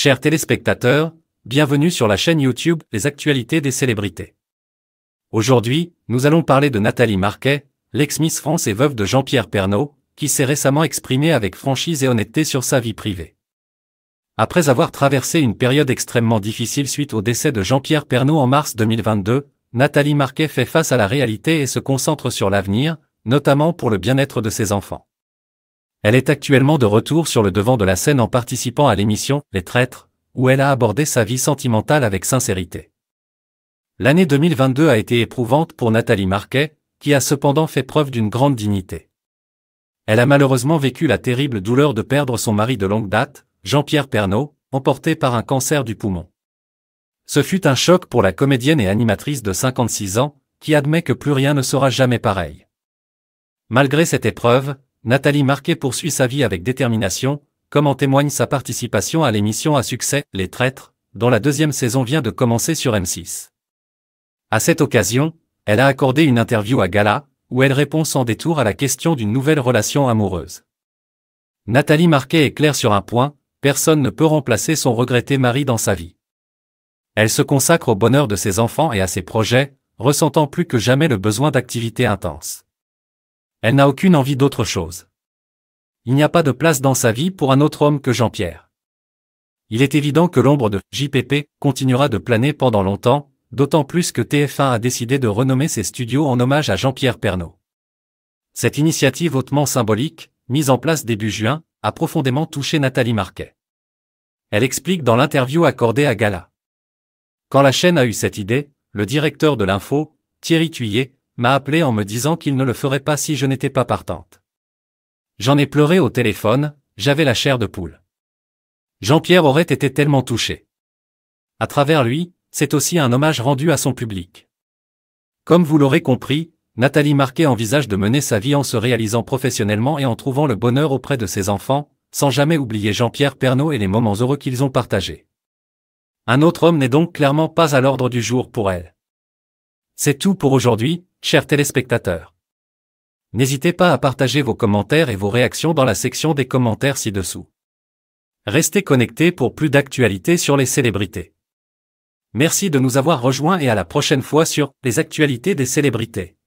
Chers téléspectateurs, bienvenue sur la chaîne YouTube Les actualités des célébrités. Aujourd'hui, nous allons parler de Nathalie Marquet, l'ex-Miss France et veuve de Jean-Pierre Pernaud, qui s'est récemment exprimée avec franchise et honnêteté sur sa vie privée. Après avoir traversé une période extrêmement difficile suite au décès de Jean-Pierre Pernaud en mars 2022, Nathalie Marquet fait face à la réalité et se concentre sur l'avenir, notamment pour le bien-être de ses enfants. Elle est actuellement de retour sur le devant de la scène en participant à l'émission Les Traîtres, où elle a abordé sa vie sentimentale avec sincérité. L'année 2022 a été éprouvante pour Nathalie Marquet, qui a cependant fait preuve d'une grande dignité. Elle a malheureusement vécu la terrible douleur de perdre son mari de longue date, Jean-Pierre Pernaud, emporté par un cancer du poumon. Ce fut un choc pour la comédienne et animatrice de 56 ans, qui admet que plus rien ne sera jamais pareil. Malgré cette épreuve, Nathalie Marquet poursuit sa vie avec détermination, comme en témoigne sa participation à l'émission à succès Les Traîtres, dont la deuxième saison vient de commencer sur M6. À cette occasion, elle a accordé une interview à Gala, où elle répond sans détour à la question d'une nouvelle relation amoureuse. Nathalie Marquet est claire sur un point, personne ne peut remplacer son regretté mari dans sa vie. Elle se consacre au bonheur de ses enfants et à ses projets, ressentant plus que jamais le besoin d'activité intense. Elle n'a aucune envie d'autre chose. Il n'y a pas de place dans sa vie pour un autre homme que Jean-Pierre. Il est évident que l'ombre de JPP continuera de planer pendant longtemps, d'autant plus que TF1 a décidé de renommer ses studios en hommage à Jean-Pierre Pernaud. Cette initiative hautement symbolique, mise en place début juin, a profondément touché Nathalie Marquet. Elle explique dans l'interview accordée à Gala. Quand la chaîne a eu cette idée, le directeur de l'info, Thierry Thuyet, m'a appelé en me disant qu'il ne le ferait pas si je n'étais pas partante. J'en ai pleuré au téléphone, j'avais la chair de poule. Jean-Pierre aurait été tellement touché. À travers lui, c'est aussi un hommage rendu à son public. Comme vous l'aurez compris, Nathalie Marquet envisage de mener sa vie en se réalisant professionnellement et en trouvant le bonheur auprès de ses enfants, sans jamais oublier Jean-Pierre Pernaud et les moments heureux qu'ils ont partagés. Un autre homme n'est donc clairement pas à l'ordre du jour pour elle. C'est tout pour aujourd'hui, Chers téléspectateurs, n'hésitez pas à partager vos commentaires et vos réactions dans la section des commentaires ci-dessous. Restez connectés pour plus d'actualités sur les célébrités. Merci de nous avoir rejoints et à la prochaine fois sur les actualités des célébrités.